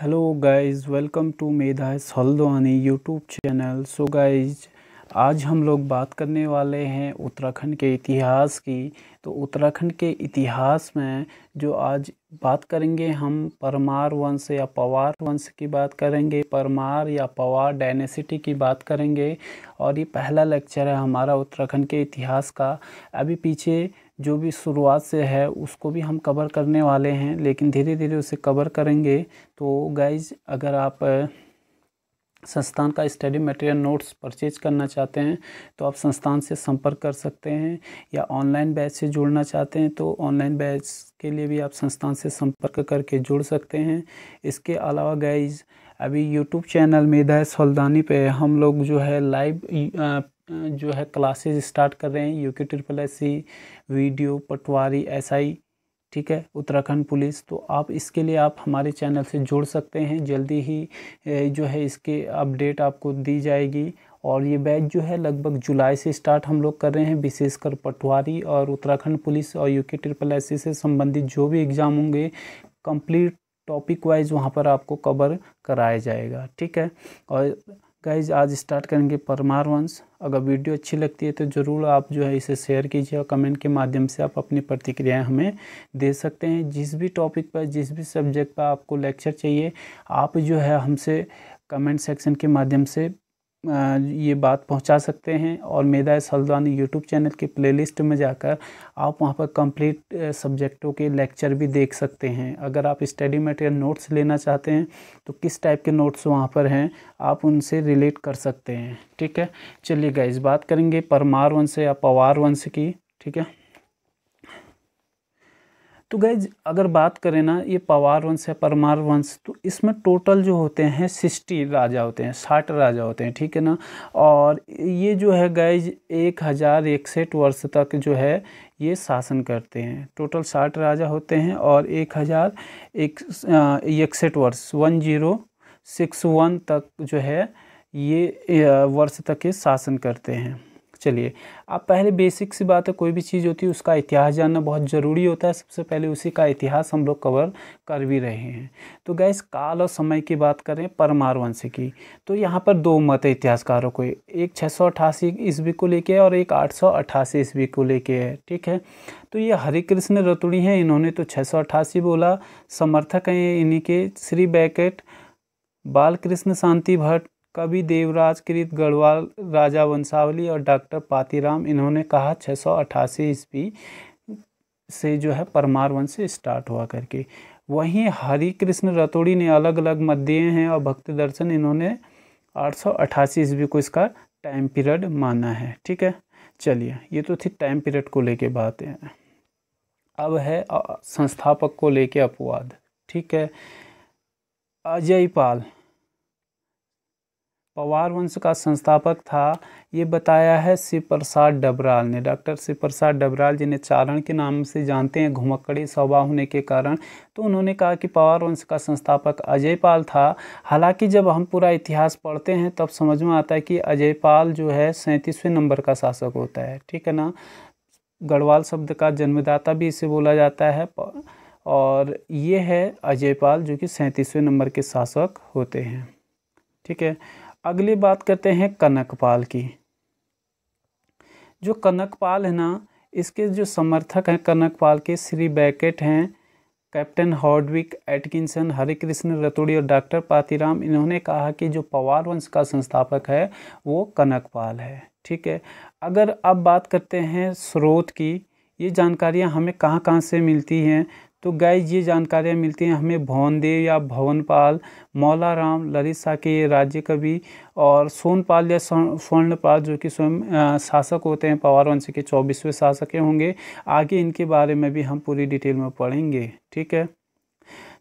hello guys welcome to Medha Haldwani YouTube channel so guys आज हम लोग बात करने वाले हैं उत्तराखंड के इतिहास की तो उत्तराखंड के इतिहास में जो आज बात करेंगे हम परमार वंश या पवार वंश की बात करेंगे परमार या पवार डायनेसिटी की बात करेंगे और ये पहला लेक्चर है हमारा उत्तराखंड के इतिहास का अभी पीछे जो भी शुरुआत से है उसको भी हम कवर करने वाले हैं लेकिन धीरे धीरे उसे कवर करेंगे तो गाइज अगर आप संस्थान का स्टडी मटेरियल नोट्स परचेज करना चाहते हैं तो आप संस्थान से संपर्क कर सकते हैं या ऑनलाइन बैच से जुड़ना चाहते हैं तो ऑनलाइन बैच के लिए भी आप संस्थान से संपर्क करके जुड़ सकते हैं इसके अलावा गाइज अभी यूट्यूब चैनल मेधा सल्दानी पे हम लोग जो है लाइव जो है क्लासेज स्टार्ट कर रहे हैं U K triple S C video patwari S I ठीक है उत्तराखंड पुलिस तो आप इसके लिए आप हमारे चैनल से जुड़ सकते हैं जल्दी ही जो है इसके अपडेट आपको दी जाएगी और ये बैच जो है लगभग जुलाई से स्टार्ट हम लोग कर रहे हैं विशेषकर पटवारी और उत्तराखंड पुलिस और के ट्रिपल एस से संबंधित जो भी एग्ज़ाम होंगे कंप्लीट टॉपिक वाइज वहाँ पर आपको कवर कराया जाएगा ठीक है और गाइज आज स्टार्ट करेंगे परमार वंश अगर वीडियो अच्छी लगती है तो ज़रूर आप जो है इसे शेयर कीजिए और कमेंट के माध्यम से आप अपनी प्रतिक्रियाएं हमें दे सकते हैं जिस भी टॉपिक पर जिस भी सब्जेक्ट पर आपको लेक्चर चाहिए आप जो है हमसे कमेंट सेक्शन के माध्यम से ये बात पहुंचा सकते हैं और मेदा सलदानी यूट्यूब चैनल के प्लेलिस्ट में जाकर आप वहां पर कंप्लीट सब्जेक्टों के लेक्चर भी देख सकते हैं अगर आप स्टडी मटेरियल नोट्स लेना चाहते हैं तो किस टाइप के नोट्स वहां पर हैं आप उनसे रिलेट कर सकते हैं ठीक है चलिए गाइज बात करेंगे परमार वंश या पवार वंश की ठीक है तो गैज अगर बात करें ना ये पवार वंश है परमार वंश तो इसमें टोटल जो होते हैं सिक्सटी राजा होते हैं साठ राजा होते हैं ठीक है ना और ये जो है गैज एक हज़ार इकसठ वर्ष तक जो है ये शासन करते हैं टोटल साठ राजा होते हैं और एक हज़ार एक इकसठ वर्ष वन जीरो सिक्स वन तक जो है ये वर्ष तक ये शासन करते हैं चलिए आप पहले बेसिक सी बात है कोई भी चीज़ होती है उसका इतिहास जानना बहुत ज़रूरी होता है सबसे पहले उसी का इतिहास हम लोग कवर कर भी रहे हैं तो गैस काल और समय की बात करें परमार वंश की तो यहाँ पर दो मत है इतिहासकारों को एक छः सौ अठासी ईस्वी को लेके और एक आठ सौ अठासी ईस्वी को लेके है ठीक है तो ये हरिकृष्ण रतुड़ी हैं इन्होंने तो छः सौ अठासी बोला समर्थक हैं इन्हीं के श्री बैकेट बालकृष्ण शांति भट्ट कवि देवराज कृत गढ़वाल राजा वंशावली और डॉक्टर पातीराम इन्होंने कहा छः सौ अट्ठासी ईस्वी से जो है परमार वंश से स्टार्ट हुआ करके वहीं हरि कृष्ण रतोड़ी ने अलग अलग मत दिए हैं और भक्ति दर्शन इन्होंने आठ सौ अट्ठासी ईस्वी को इसका टाइम पीरियड माना है ठीक है चलिए ये तो थी टाइम पीरियड को लेके बातें अब है संस्थापक को लेके अपवाद ठीक है अजय पाल पवार वंश का संस्थापक था ये बताया है शिव प्रसाद डबराल ने डॉक्टर शिव प्रसाद डबराल जिन्हें चारण के नाम से जानते हैं घुमक्कड़ी स्वभाव होने के कारण तो उन्होंने कहा कि पवार वंश का संस्थापक अजय पाल था हालांकि जब हम पूरा इतिहास पढ़ते हैं तब समझ में आता है कि अजय पाल जो है सैंतीसवें नंबर का शासक होता है ठीक है ना गढ़वाल शब्द का जन्मदाता भी इसे बोला जाता है और ये है अजयपाल जो कि सैंतीसवें नंबर के शासक होते हैं ठीक है अगली बात करते हैं कनकपाल की जो कनकपाल है ना इसके जो समर्थक हैं कनकपाल के श्री बैकेट हैं captain Hardwicke Atkinson Harikrishna Raturi और डॉक्टर पातीराम इन्होंने कहा कि जो पवार वंश का संस्थापक है वो कनकपाल है ठीक है अगर अब बात करते हैं स्रोत की ये जानकारियाँ हमें कहाँ कहाँ से मिलती हैं तो गाइज ये जानकारियाँ मिलती हैं हमें भवनदेव या भवनपाल मौलाराम ललित शाह के राज्य कवि और सोनपाल या स्वर्णपाल जो कि स्वयं शासक होते हैं पवार वंश के चौबीसवें शासक होंगे आगे इनके बारे में भी हम पूरी डिटेल में पढ़ेंगे ठीक है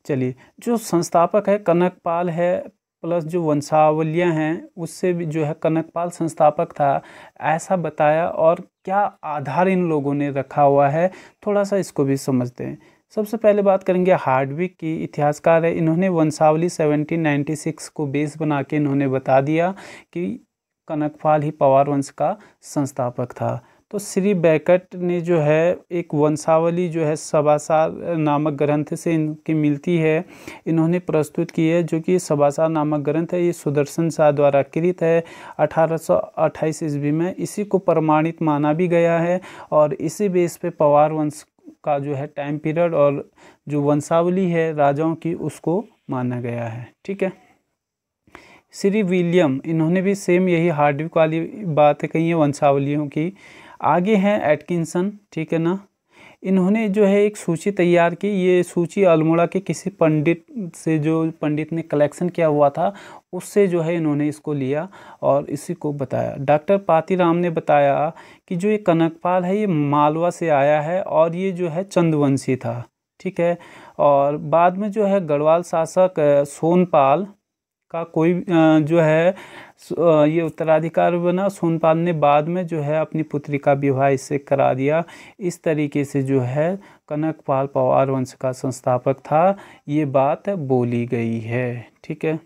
चलिए जो संस्थापक है कनकपाल है प्लस जो वंशावलियाँ हैं उससे भी जो है कनकपाल संस्थापक था ऐसा बताया और क्या आधार इन लोगों ने रखा हुआ है थोड़ा सा इसको भी समझते हैं सबसे पहले बात करेंगे हार्डविक की इतिहासकार है इन्होंने वंशावली 1796 को बेस बना के इन्होंने बता दिया कि कनकपाल ही पवार वंश का संस्थापक था तो श्री बैकट ने जो है एक वंशावली जो है सबासार नामक ग्रंथ से इनकी मिलती है इन्होंने प्रस्तुत की है जो कि सबासार नामक ग्रंथ है ये सुदर्शन शाह द्वारा कृत है अठारह सौ ईस्वी में इसी को प्रमाणित माना भी गया है और इसी बेस पे पवार वंश का जो है टाइम पीरियड और जो वंशावली है राजाओं की उसको माना गया है ठीक है श्री विलियम इन्होंने भी सेम यही हार्डविक वाली बात कही है वंशावलियों की आगे है एटकिंसन ठीक है ना इन्होंने जो है एक सूची तैयार की ये सूची अल्मोड़ा के किसी पंडित से जो पंडित ने कलेक्शन किया हुआ था उससे जो है इन्होंने इसको लिया और इसी को बताया डॉक्टर राम ने बताया कि जो ये कनकपाल है ये मालवा से आया है और ये जो है चंदवंशी था ठीक है और बाद में जो है गढ़वाल शासक सोनपाल का कोई जो है ये उत्तराधिकार बना सोनपाल ने बाद में जो है अपनी पुत्री का विवाह इससे करा दिया इस तरीके से जो है कनकपाल पवार वंश का संस्थापक था ये बात बोली गई है ठीक है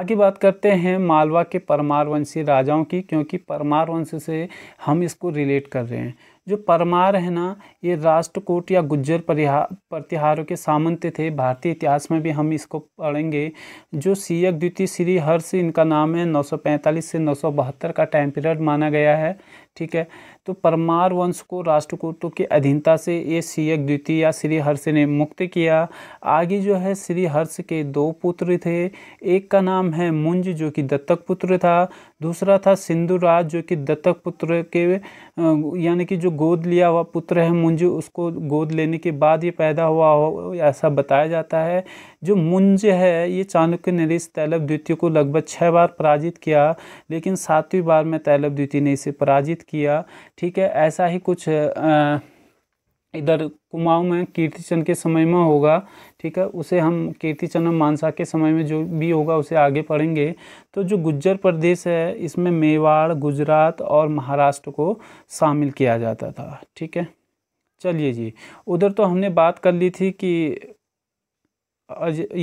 आगे बात करते हैं मालवा के परमार वंशी राजाओं की क्योंकि परमार वंश से हम इसको रिलेट कर रहे हैं जो परमार है ना ये राष्ट्रकूट या गुज्जर प्रतिहारों के सामंत थे भारतीय इतिहास में भी हम इसको पढ़ेंगे जो सीयक द्वितीय श्री हर्ष इनका नाम है 945 से 972 का टाइम पीरियड माना गया है ठीक है तो परमार वंश को राष्ट्रकूटों की अधीनता से ये सीयक द्वितीय या श्री हर्ष ने मुक्त किया आगे जो है श्री हर्ष के दो पुत्र थे एक का नाम है मुंज जो कि दत्तक पुत्र था दूसरा था सिंधु राज जो कि दत्तक पुत्र के यानी कि जो गोद लिया हुआ पुत्र है मुंज उसको गोद लेने के बाद ये पैदा हुआ हो ऐसा बताया जाता है जो मुंज है ये चाणक्य नरेश तैलब द्वितीय को लगभग छः बार पराजित किया लेकिन सातवीं बार में तैलब द्वितीय ने इसे पराजित किया ठीक है ऐसा ही कुछ आ, इधर कुमाऊं में कीर्ति चंद के समय में होगा ठीक है उसे हम कीर्ति चंद मानसा के समय में जो भी होगा उसे आगे पढ़ेंगे तो जो गुज्जर प्रदेश है इसमें मेवाड़ गुजरात और महाराष्ट्र को शामिल किया जाता था ठीक है चलिए जी उधर तो हमने बात कर ली थी कि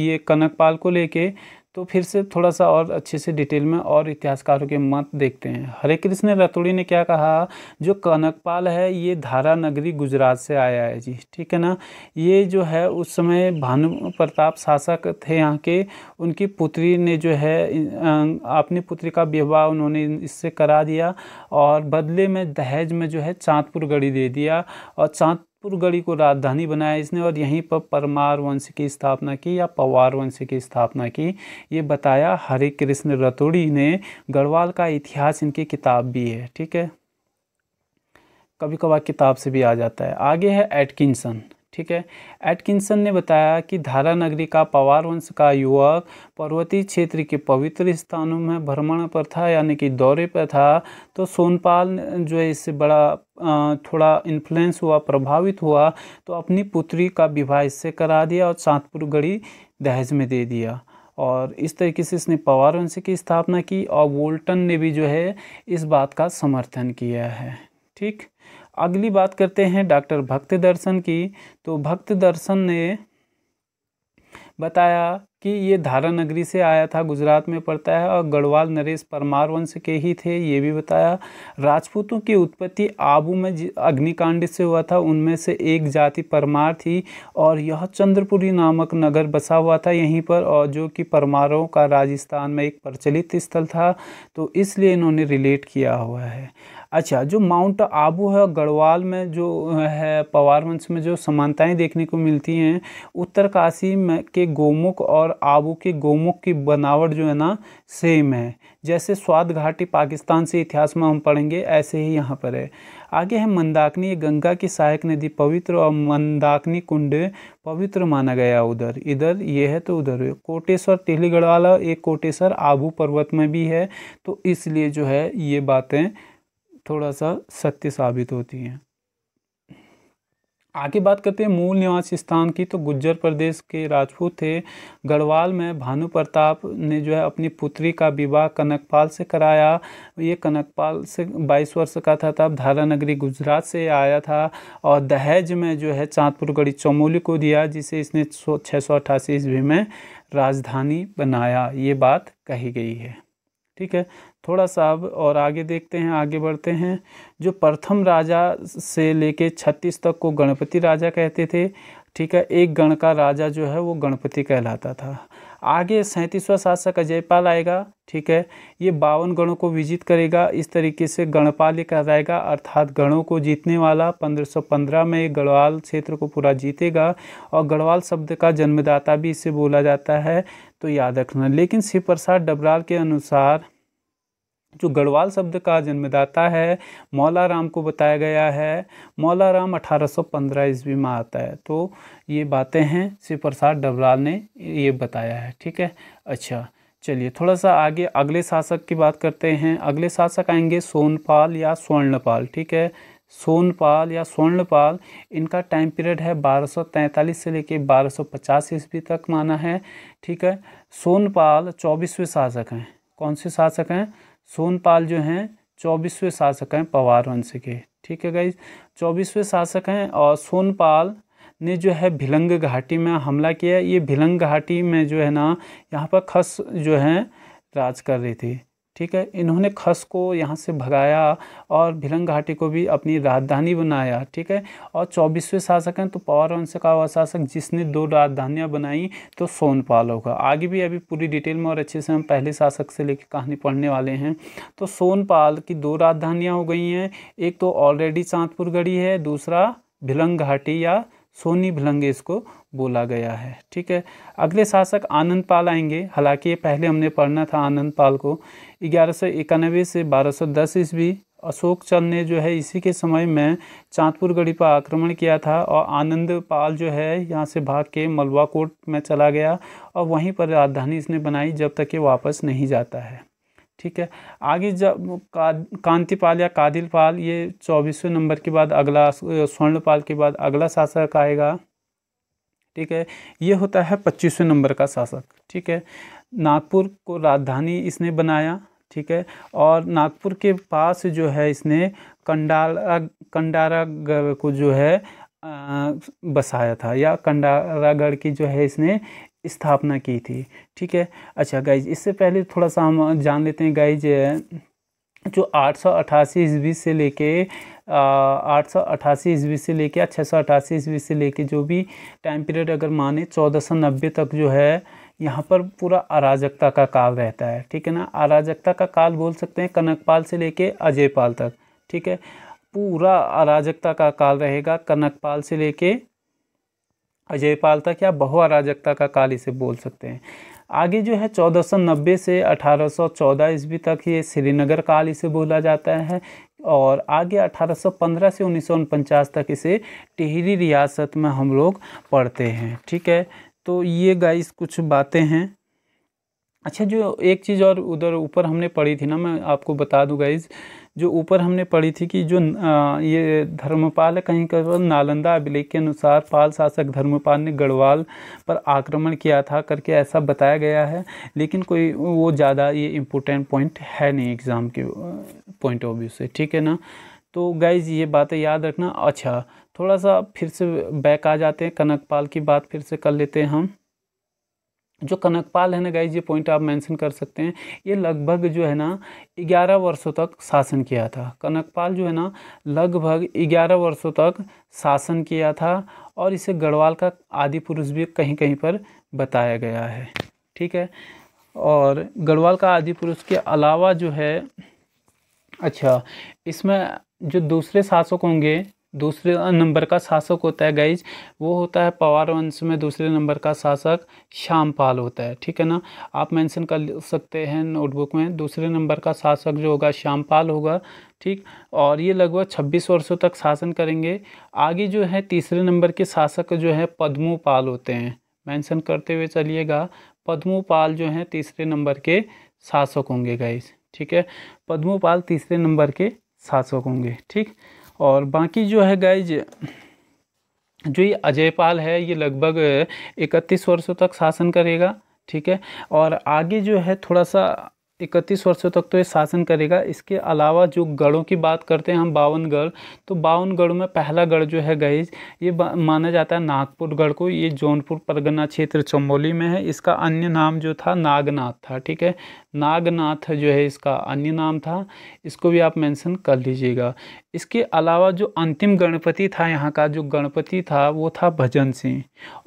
ये कनकपाल को लेके तो फिर से थोड़ा सा और अच्छे से डिटेल में और इतिहासकारों के मत देखते हैं हरे कृष्ण रतोड़ी ने क्या कहा जो कनकपाल है ये धारा नगरी गुजरात से आया है जी ठीक है ना ये जो है उस समय भानु प्रताप शासक थे यहाँ के उनकी पुत्री ने जो है अपनी पुत्री का विवाह उन्होंने इससे करा दिया और बदले में दहेज में जो है चाँदपुर गढ़ी दे दिया और चाँद पुरगढ़ी को राजधानी बनाया इसने और यहीं पर परमार वंश की स्थापना की या पवार वंश की स्थापना की ये बताया हरे कृष्ण रतोड़ी ने गढ़वाल का इतिहास इनकी किताब भी है ठीक है कभी कभार किताब से भी आ जाता है आगे है एटकिंसन ठीक है एटकिंसन ने बताया कि धारा नगरी का पवार वंश का युवक पर्वतीय क्षेत्र के पवित्र स्थानों में भ्रमण पर था यानी कि दौरे पर था तो सोनपाल जो है इससे बड़ा थोड़ा इन्फ्लुएंस हुआ प्रभावित हुआ तो अपनी पुत्री का विवाह इससे करा दिया और सातपुर गढ़ी दहेज में दे दिया और इस तरीके से इसने पवार वंश की स्थापना की और वोल्टन ने भी जो है इस बात का समर्थन किया है ठीक अगली बात करते हैं डॉक्टर भक्त दर्शन की तो भक्त दर्शन ने बताया कि ये धारा नगरी से आया था गुजरात में पड़ता है और गढ़वाल नरेश परमार वंश के ही थे ये भी बताया राजपूतों की उत्पत्ति आबू में अग्निकांड से हुआ था उनमें से एक जाति परमार थी और यह चंद्रपुरी नामक नगर बसा हुआ था यहीं पर और जो कि परमारों का राजस्थान में एक प्रचलित स्थल था तो इसलिए इन्होंने रिलेट किया हुआ है अच्छा जो माउंट आबू है गढ़वाल में जो है पवार वंश में जो समानताएं देखने को मिलती हैं उत्तरकाशी में के गोमुख और आबू के गोमुख की बनावट जो है ना सेम है जैसे स्वाद घाटी पाकिस्तान से इतिहास में हम पढ़ेंगे ऐसे ही यहाँ पर है आगे है मंदाकिनी गंगा की सहायक नदी पवित्र और मंदाकिनी कुंड पवित्र माना गया उधर इधर ये है तो उधर कोटेश्वर टीहली गढ़वाला एक कोटेश्वर आबू पर्वत में भी है तो इसलिए जो है ये बातें थोड़ा सा सत्य साबित होती हैं आगे बात करते हैं मूल निवास स्थान की तो गुज्जर प्रदेश के राजपूत थे गढ़वाल में भानु प्रताप ने जो है अपनी पुत्री का विवाह कनकपाल से कराया ये कनकपाल से 22 वर्ष का था तब धारा नगरी गुजरात से आया था और दहेज में जो है चाँदपुर गढ़ी चमोली को दिया जिसे इसने छः सौ ईस्वी में राजधानी बनाया ये बात कही गई है ठीक है थोड़ा सा अब और आगे देखते हैं आगे बढ़ते हैं जो प्रथम राजा से लेके छत्तीस तक को गणपति राजा कहते थे ठीक है एक गण का राजा जो है वो गणपति कहलाता था आगे सैंतीसवां शासक अजयपाल आएगा ठीक है ये बावन गणों को विजित करेगा इस तरीके से गणपाल कहलाएगा अर्थात गणों को जीतने वाला 1515 में ये गढ़वाल क्षेत्र को पूरा जीतेगा और गढ़वाल शब्द का जन्मदाता भी इसे बोला जाता है तो याद रखना लेकिन शिव प्रसाद डबराल के अनुसार जो गढ़वाल शब्द का जन्मदाता है मौला राम को बताया गया है मौला राम अठारह सौ पंद्रह ईस्वी में आता है तो ये बातें हैं शिव प्रसाद डबराल ने ये बताया है ठीक है अच्छा चलिए थोड़ा सा आगे अगले शासक की बात करते हैं अगले शासक आएंगे सोनपाल या स्वर्णपाल ठीक है सोनपाल या स्वर्णपाल इनका टाइम पीरियड है 1243 से लेकर 1250 ईस्वी तक माना है ठीक है सोनपाल चौबीसवें शासक हैं कौन से शासक हैं सोनपाल जो हैं चौबीसवें शासक हैं पवार वंश के ठीक है गाइज चौबीसवें शासक हैं और सोनपाल ने जो है भिलंग घाटी में हमला किया ये भिलंग घाटी में जो है ना यहाँ पर खस जो है राज कर रही थी ठीक है इन्होंने खस को यहाँ से भगाया और भिलंग घाटी को भी अपनी राजधानी बनाया ठीक है और चौबीसवें शासक हैं तो वंश का वह शासक जिसने दो राजधानियाँ बनाई तो सोनपाल होगा आगे भी अभी पूरी डिटेल में और अच्छे से हम पहले शासक से लेकर कहानी पढ़ने वाले हैं तो सोनपाल की दो राजधानियाँ हो गई हैं एक तो ऑलरेडी चाँदपुर गढ़ी है दूसरा भिलंग घाटी या सोनी भलंगे इसको बोला गया है ठीक है अगले शासक आनंद पाल आएंगे हालांकि ये पहले हमने पढ़ना था आनंद पाल को ग्यारह सौ इक्यानवे से बारह सौ दस ईस्वी अशोक चंद ने जो है इसी के समय में चाँदपुर गढ़ी पर आक्रमण किया था और आनंद पाल जो है यहाँ से भाग के मलवा कोट में चला गया और वहीं पर राजधानी इसने बनाई जब तक ये वापस नहीं जाता है ठीक है आगे जब का, कांतिपाल या कादिलपाल ये चौबीसवें नंबर के बाद अगला स्वर्णपाल के बाद अगला शासक आएगा ठीक है ये होता है पच्चीसवें नंबर का शासक ठीक है नागपुर को राजधानी इसने बनाया ठीक है और नागपुर के पास जो है इसने कंडारा कंडारागढ़ को जो है बसाया था या कंडारागढ़ की जो है इसने स्थापना की थी ठीक है अच्छा गाइज इससे पहले थोड़ा सा हम जान लेते हैं गाइज जो आठ सौ अट्ठासी ईस्वी से लेके आठ सौ अट्ठासी ईस्वी से लेके छः सौ ईस्वी से लेके जो भी टाइम पीरियड अगर माने चौदह सौ नब्बे तक जो है यहाँ पर पूरा अराजकता का काल रहता है ठीक है ना अराजकता का काल बोल सकते हैं कनकपाल से लेके अजयपाल तक ठीक है पूरा अराजकता का काल रहेगा कनकपाल से लेके अजयपालता क्या बहु अराजकता का काल इसे बोल सकते हैं आगे जो है 1490 से 1814 ईस्वी तक ये श्रीनगर काल इसे बोला जाता है और आगे 1815 से उन्नीस तक इसे टिहरी रियासत में हम लोग पढ़ते हैं ठीक है तो ये गाइस कुछ बातें हैं अच्छा जो एक चीज़ और उधर ऊपर हमने पढ़ी थी ना मैं आपको बता दूँ गाइज़ जो ऊपर हमने पढ़ी थी कि जो ये धर्मपाल कहीं कर नालंदा अभिलेख के अनुसार पाल शासक धर्मपाल ने गढ़वाल पर आक्रमण किया था करके ऐसा बताया गया है लेकिन कोई वो ज़्यादा ये इम्पोर्टेंट पॉइंट है नहीं एग्ज़ाम के पॉइंट ऑफ व्यू से ठीक है ना तो गाइज ये बातें याद रखना अच्छा थोड़ा सा फिर से बैक आ जाते हैं कनकपाल की बात फिर से कर लेते हैं हम जो कनकपाल है ना गाइज ये पॉइंट आप मेंशन कर सकते हैं ये लगभग जो है ना 11 वर्षों तक शासन किया था कनकपाल जो है ना लगभग 11 वर्षों तक शासन किया था और इसे गढ़वाल का आदि पुरुष भी कहीं कहीं पर बताया गया है ठीक है और गढ़वाल का आदि पुरुष के अलावा जो है अच्छा इसमें जो दूसरे शासक होंगे दूसरे नंबर का शासक होता है गाइज वो होता है पवार वंश में दूसरे नंबर का शासक श्यामपाल होता है ठीक है ना आप मेंशन कर सकते हैं नोटबुक में दूसरे नंबर का शासक जो होगा श्यामपाल होगा ठीक और ये लगभग 26 वर्षों तक शासन करेंगे आगे जो है तीसरे नंबर के शासक जो है पद्मोपाल होते हैं मैंसन करते हुए चलिएगा पद्मोपाल जो हैं तीसरे नंबर के शासक होंगे गाइज ठीक है पद्मोपाल तीसरे नंबर के शासक होंगे ठीक और बाकी जो है गाइज जो ये अजयपाल है ये लगभग इकतीस वर्षों तक शासन करेगा ठीक है और आगे जो है थोड़ा सा इकतीस वर्षों तक तो ये शासन करेगा इसके अलावा जो गढ़ों की बात करते हैं हम बावनगढ़ तो बावनगढ़ में पहला गढ़ जो है गईज ये माना जाता है नागपुर गढ़ को ये जौनपुर परगना क्षेत्र चमोली में है इसका अन्य नाम जो था नागनाथ था ठीक है नागनाथ जो है इसका अन्य नाम था इसको भी आप मैंसन कर लीजिएगा इसके अलावा जो अंतिम गणपति था यहाँ का जो गणपति था वो था भजन सिंह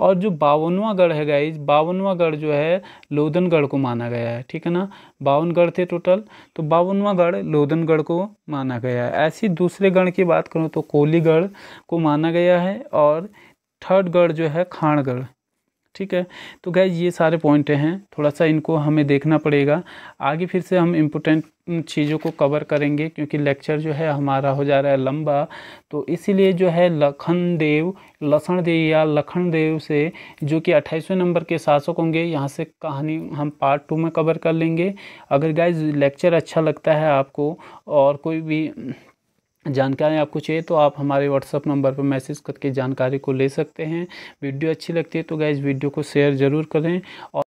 और जो बावनवा गढ़ है गाइज बावनवा गढ़ जो है लोधनगढ़ को माना गया है ठीक है ना बावन बावन गढ़ थे टोटल तो बावनवा गढ़ लोधनगढ़ को माना गया है ऐसी दूसरे गढ़ की बात करूँ तो कोलीगढ़ को माना गया है और थर्ड गढ़ जो है खाणगढ़ ठीक है तो गैज ये सारे पॉइंट हैं थोड़ा सा इनको हमें देखना पड़ेगा आगे फिर से हम इम्पोर्टेंट चीज़ों को कवर करेंगे क्योंकि लेक्चर जो है हमारा हो जा रहा है लंबा तो इसीलिए जो है लखनदेव देव या लखनदेव से जो कि अट्ठाईसवें नंबर के शासक होंगे यहाँ से कहानी हम पार्ट टू में कवर कर लेंगे अगर गाइज लेक्चर अच्छा लगता है आपको और कोई भी जानकारी आपको चाहिए तो आप हमारे व्हाट्सअप नंबर पर मैसेज करके जानकारी को ले सकते हैं वीडियो अच्छी लगती है तो गैज़ वीडियो को शेयर ज़रूर करें और